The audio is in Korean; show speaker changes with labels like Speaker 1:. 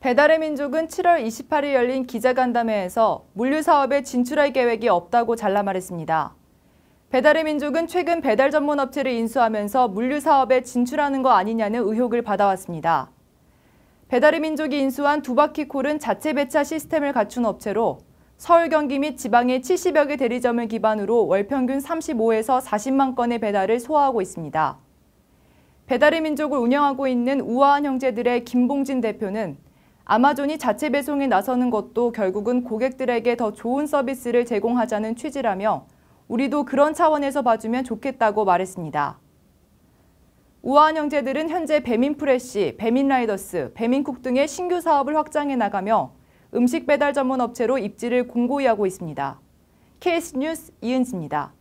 Speaker 1: 배달의 민족은 7월 28일 열린 기자간담회에서 물류 사업에 진출할 계획이 없다고 잘라 말했습니다. 배달의 민족은 최근 배달 전문 업체를 인수하면서 물류 사업에 진출하는 거 아니냐는 의혹을 받아왔습니다. 배달의 민족이 인수한 두바키콜은 자체 배차 시스템을 갖춘 업체로 서울, 경기 및 지방의 70여 개 대리점을 기반으로 월평균 35에서 40만 건의 배달을 소화하고 있습니다. 배달의 민족을 운영하고 있는 우아한 형제들의 김봉진 대표는 아마존이 자체 배송에 나서는 것도 결국은 고객들에게 더 좋은 서비스를 제공하자는 취지라며 우리도 그런 차원에서 봐주면 좋겠다고 말했습니다. 우아한 형제들은 현재 배민프레시, 배민라이더스, 배민쿡 등의 신규 사업을 확장해 나가며 음식 배달 전문 업체로 입지를 공고히 하고 있습니다. KS 뉴스 이은지입니다.